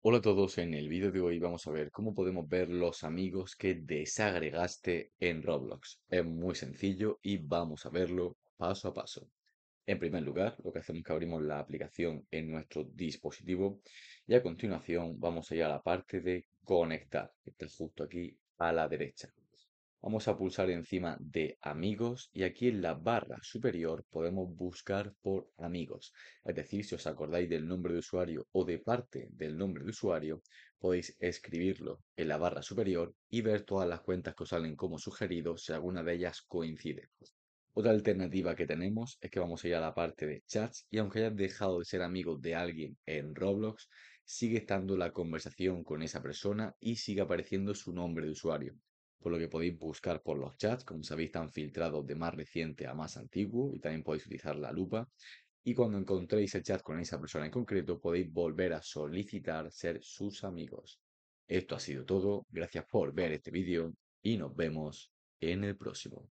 Hola a todos, en el vídeo de hoy vamos a ver cómo podemos ver los amigos que desagregaste en Roblox. Es muy sencillo y vamos a verlo paso a paso. En primer lugar, lo que hacemos es que abrimos la aplicación en nuestro dispositivo y a continuación vamos a ir a la parte de conectar, que está justo aquí a la derecha. Vamos a pulsar encima de amigos y aquí en la barra superior podemos buscar por amigos. Es decir, si os acordáis del nombre de usuario o de parte del nombre de usuario, podéis escribirlo en la barra superior y ver todas las cuentas que os salen como sugeridos si alguna de ellas coincide. Otra alternativa que tenemos es que vamos a ir a la parte de chats y aunque hayas dejado de ser amigo de alguien en Roblox, sigue estando la conversación con esa persona y sigue apareciendo su nombre de usuario por lo que podéis buscar por los chats, como sabéis, están filtrados de más reciente a más antiguo y también podéis utilizar la lupa. Y cuando encontréis el chat con esa persona en concreto, podéis volver a solicitar ser sus amigos. Esto ha sido todo, gracias por ver este vídeo y nos vemos en el próximo.